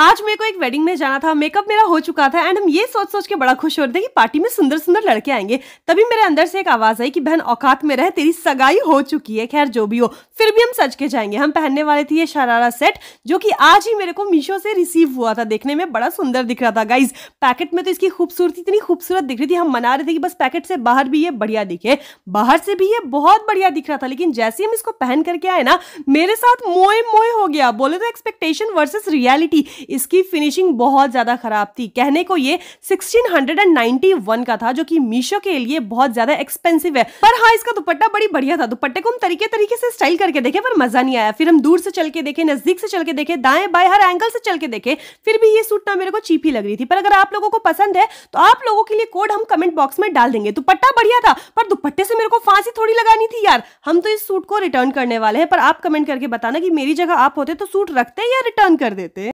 आज मेरे को एक वेडिंग में जाना था मेकअप मेरा हो चुका था एंड हम ये सोच सोच के बड़ा खुश हो रहे थे कि पार्टी में सुंदर सुंदर लड़के आएंगे तभी मेरे अंदर से एक आवाज़ आई कि बहन औकात में रहे तेरी सगाई हो चुकी है खैर जो भी हो फिर भी हम सच के जाएंगे हम पहनने वाले थे ये शरारा सेट जो कि आज ही मेरे को मीशो से रिसीव हुआ था देखने में बड़ा सुंदर दिख रहा था गाइज पैकेट में तो इसकी खूबसूरती इतनी खूबसूरत दिख रही थी हम मना रहे थे कि बस पैकेट से बाहर भी ये बढ़िया दिखे बाहर से भी ये बहुत बढ़िया दिख रहा था लेकिन जैसे हम इसको पहन करके आए ना मेरे साथ मोए मोए हो गया बोले तो एक्सपेक्टेशन वर्सेस रियालिटी इसकी फिनिशिंग बहुत ज़्यादा ख़राब थी कहने को ये 1691 का था जो कि मीशो के लिए बहुत ज़्यादा एक्सपेंसिव है पर हाँ इसका दुपट्टा बड़ी बढ़िया था दुपट्टे को हम तरीके तरीके से स्टाइल करके देखे पर मज़ा नहीं आया फिर हम दूर से चल के देखे नज़दीक से चल के देखे दाएं बाएं हर एंगल से चल के देखे फिर भी ये सूट ना मेरे को चीप ही लग रही थी पर अगर आप लोगों को पसंद है तो आप लोगों के लिए कोड हम कमेंट बॉक्स में डाल देंगे दुपट्टा बढ़िया था पर दुपट्टे से मेरे को फांसी थोड़ी लगानी थी यार हम तो इस सूट को रिटर्न करने वाले हैं पर आप कमेंट करके बताना कि मेरी जगह आप होते तो सूट रखते या रिटर्न कर देते